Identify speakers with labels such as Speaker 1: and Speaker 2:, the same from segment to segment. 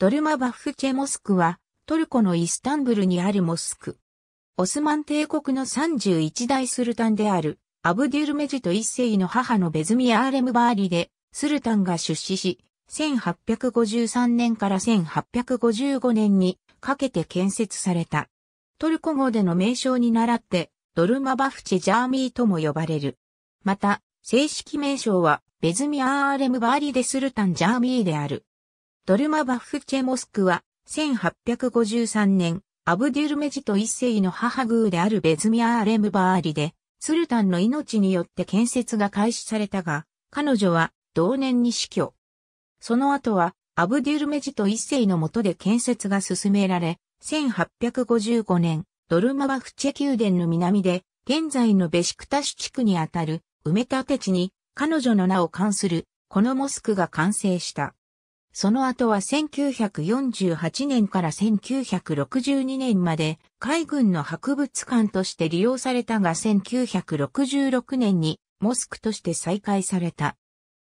Speaker 1: ドルマバフチェモスクは、トルコのイスタンブルにあるモスク。オスマン帝国の31代スルタンである、アブデュルメジト一世の母のベズミアーレムバーリで、スルタンが出資し、1853年から1855年にかけて建設された。トルコ語での名称に倣って、ドルマバフチェジャーミーとも呼ばれる。また、正式名称は、ベズミアーレムバーリデスルタンジャーミーである。ドルマバフチェモスクは、1853年、アブデュルメジト一世の母宮であるベズミアーレムバーリで、スルタンの命によって建設が開始されたが、彼女は同年に死去。その後は、アブデュルメジト一世の下で建設が進められ、1855年、ドルマバフチェ宮殿の南で、現在のベシクタシ地区にあたる埋め立て地に彼女の名を冠するこのモスクが完成した。その後は1948年から1962年まで海軍の博物館として利用されたが1966年にモスクとして再開された。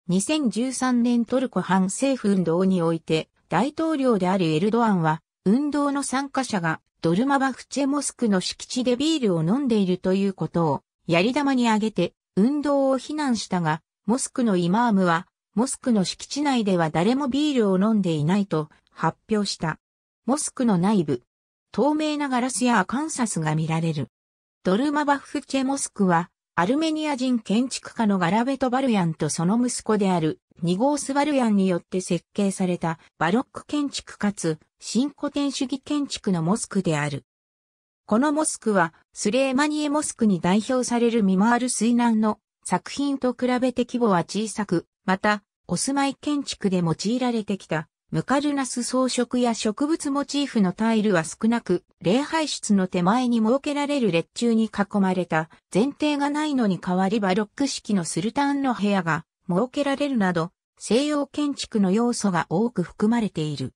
Speaker 1: 2013年トルコ反政府運動において大統領であるエルドアンは運動の参加者がドルマバフチェモスクの敷地でビールを飲んでいるということをやり玉に挙げて運動を非難したがモスクのイマームはモスクの敷地内では誰もビールを飲んでいないと発表した。モスクの内部、透明なガラスやアカンサスが見られる。ドルマバフチェモスクは、アルメニア人建築家のガラベト・バルヤンとその息子であるニゴース・バルヤンによって設計されたバロック建築かつ新古典主義建築のモスクである。このモスクはスレーマニエモスクに代表されるミマール・水難の作品と比べて規模は小さく、また、お住まい建築で用いられてきた、ムカルナス装飾や植物モチーフのタイルは少なく、礼拝室の手前に設けられる列柱に囲まれた前提がないのに代わりバロック式のスルタンの部屋が設けられるなど、西洋建築の要素が多く含まれている。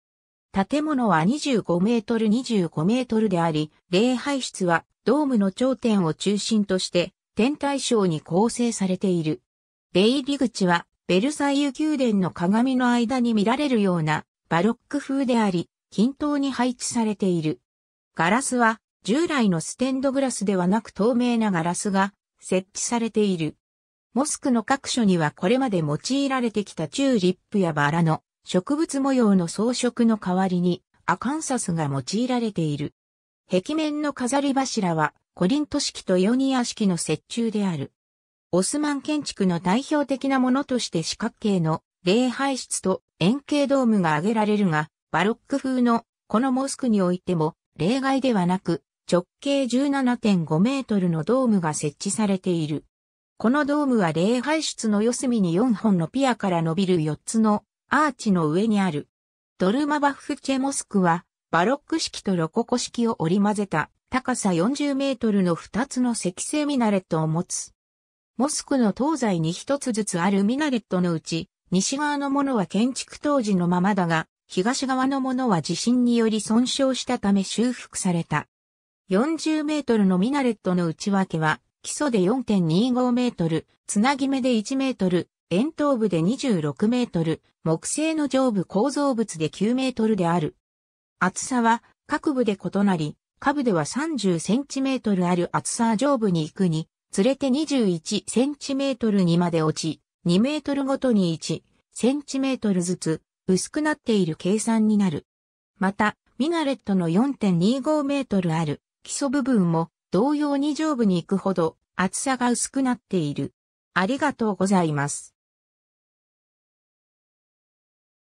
Speaker 1: 建物は25メートル25メートルであり、礼拝室はドームの頂点を中心として天体ショーに構成されている。出入り口はベルサイユ宮殿の鏡の間に見られるようなバロック風であり、均等に配置されている。ガラスは従来のステンドグラスではなく透明なガラスが設置されている。モスクの各所にはこれまで用いられてきたチューリップやバラの植物模様の装飾の代わりにアカンサスが用いられている。壁面の飾り柱はコリント式とヨニア式の折衷である。オスマン建築の代表的なものとして四角形の礼拝室と円形ドームが挙げられるが、バロック風のこのモスクにおいても例外ではなく直径17.5メートルのドームが設置されている。このドームは礼拝室の四隅に4本のピアから伸びる4つのアーチの上にある。ドルマバフチェモスクはバロック式とロココ式を織り混ぜた高さ40メートルの2つの石製ミナレットを持つモスクの東西に一つずつあるミナレットのうち、西側のものは建築当時のままだが、東側のものは地震により損傷したため修復された。40メートルのミナレットの内訳は、基礎で4.25メートル、つなぎ目で1メートル、円頭部で26メートル、木製の上部構造物で9メートルである。厚さは各部で異なり、下部では30センチメートルある厚さ上部に行くに、連れて21センチメートルにまで落ち、2メートルごとに1センチメートルずつ薄くなっている計算になる。また、ミナレットの4.25メートルある基礎部分も同様に上部に行くほど厚さが薄くなっている。ありがとうございます。